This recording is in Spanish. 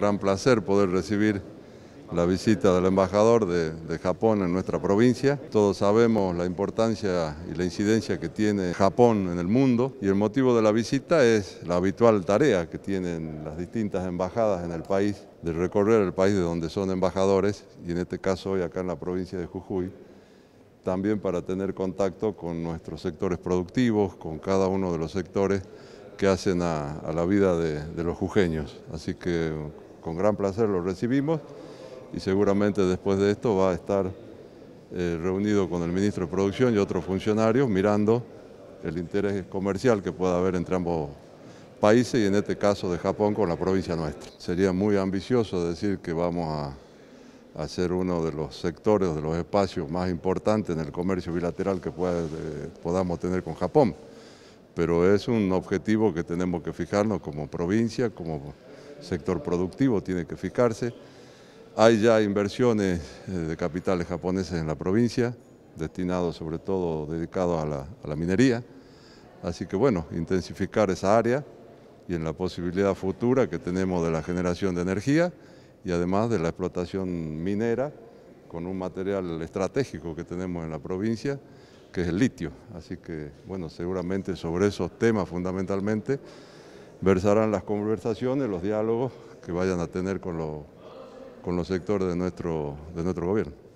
gran placer poder recibir la visita del embajador de, Japón en nuestra provincia. Todos sabemos la importancia y la incidencia que tiene Japón en el mundo y el motivo de la visita es la habitual tarea que tienen las distintas embajadas en el país de recorrer el país de donde son embajadores y en este caso hoy acá en la provincia de Jujuy también para tener contacto con nuestros sectores productivos, con cada uno de los sectores que hacen a, la vida de, los jujeños. Así que con gran placer lo recibimos y seguramente después de esto va a estar eh, reunido con el ministro de Producción y otros funcionarios mirando el interés comercial que pueda haber entre ambos países y en este caso de Japón con la provincia nuestra. Sería muy ambicioso decir que vamos a, ser uno de los sectores, de los espacios más importantes en el comercio bilateral que eh, podamos tener con Japón, pero es un objetivo que tenemos que fijarnos como provincia, como sector productivo tiene que fijarse. Hay ya inversiones eh, de capitales japoneses en la provincia, destinados sobre todo, dedicados a la, a la minería. Así que bueno, intensificar esa área y en la posibilidad futura que tenemos de la generación de energía y además de la explotación minera con un material estratégico que tenemos en la provincia, que es el litio. Así que, bueno, seguramente sobre esos temas fundamentalmente versarán las conversaciones, los diálogos que vayan a tener con, con los sectores de nuestro, de nuestro gobierno.